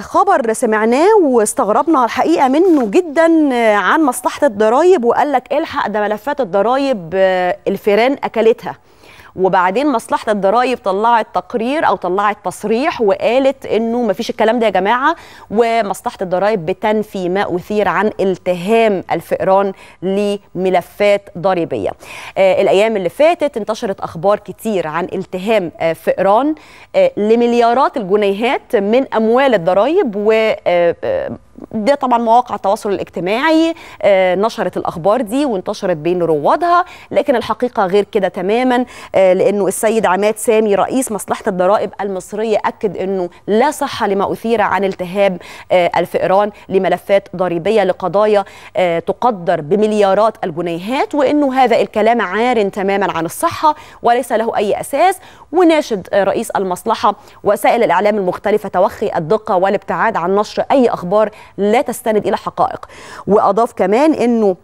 خبر سمعناه واستغربنا الحقيقه منه جدا آه، عن مصلحه الضرايب وقال لك الحق ده ملفات الضرايب آه، الفيران اكلتها وبعدين مصلحه الضرايب طلعت تقرير او طلعت تصريح وقالت انه ما فيش الكلام ده يا جماعه ومصلحه الضرايب بتنفي ما اثير عن التهام الفئران لملفات ضريبيه. آه الايام اللي فاتت انتشرت اخبار كتير عن التهام آه فئران آه لمليارات الجنيهات من اموال الضرايب و آه، آه، ده طبعا مواقع التواصل الاجتماعي آه، نشرت الاخبار دي وانتشرت بين روادها لكن الحقيقه غير كده تماما آه، لانه السيد عماد سامي رئيس مصلحه الضرائب المصريه اكد انه لا صحه لما اثير عن التهاب آه، الفئران لملفات ضريبيه لقضايا تقدر بمليارات الجنيهات وانه هذا الكلام عار تماما عن الصحه وليس له اي اساس وناشد رئيس المصلحه وسائل الاعلام المختلفه توخي الدقه والابتعاد عن نشر اي اخبار لا تستند الى حقائق واضاف كمان انه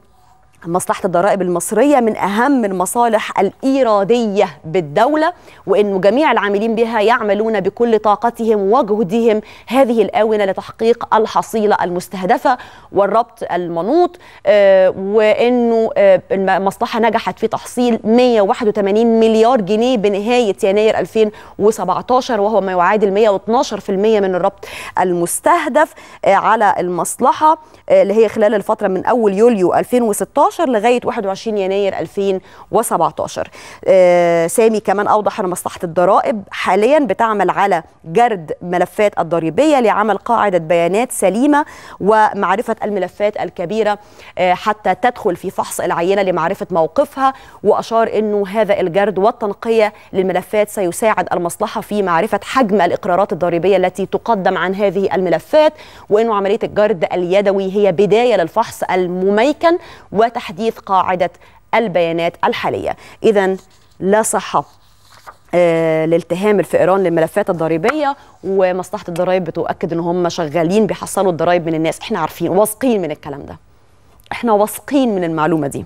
مصلحة الضرائب المصرية من أهم المصالح الإيرادية بالدولة وأن جميع العاملين بها يعملون بكل طاقتهم وجهدهم هذه الآونة لتحقيق الحصيلة المستهدفة والربط المنوط آه، وأنه آه، المصلحة نجحت في تحصيل 181 مليار جنيه بنهاية يناير 2017 وهو ما يعادل 112% من الربط المستهدف آه، على المصلحة اللي هي خلال الفترة من أول يوليو 2016 2011 لغايه 21 يناير 2017 آه، سامي كمان اوضح ان مصلحه الضرائب حاليا بتعمل على جرد ملفات الضريبيه لعمل قاعده بيانات سليمه ومعرفه الملفات الكبيره آه، حتى تدخل في فحص العينه لمعرفه موقفها واشار انه هذا الجرد والتنقيه للملفات سيساعد المصلحه في معرفه حجم الاقرارات الضريبيه التي تقدم عن هذه الملفات وانه عمليه الجرد اليدوي هي بدايه للفحص المميكن وت تحديث قاعدة البيانات الحالية إذا لا صحة الالتهام آه، الفئران للملفات الضريبيه ومصلحه الضرايب بتؤكد ان هم شغالين بيحصلوا الضرايب من الناس احنا عارفين واثقين من الكلام ده احنا واثقين من المعلومه دي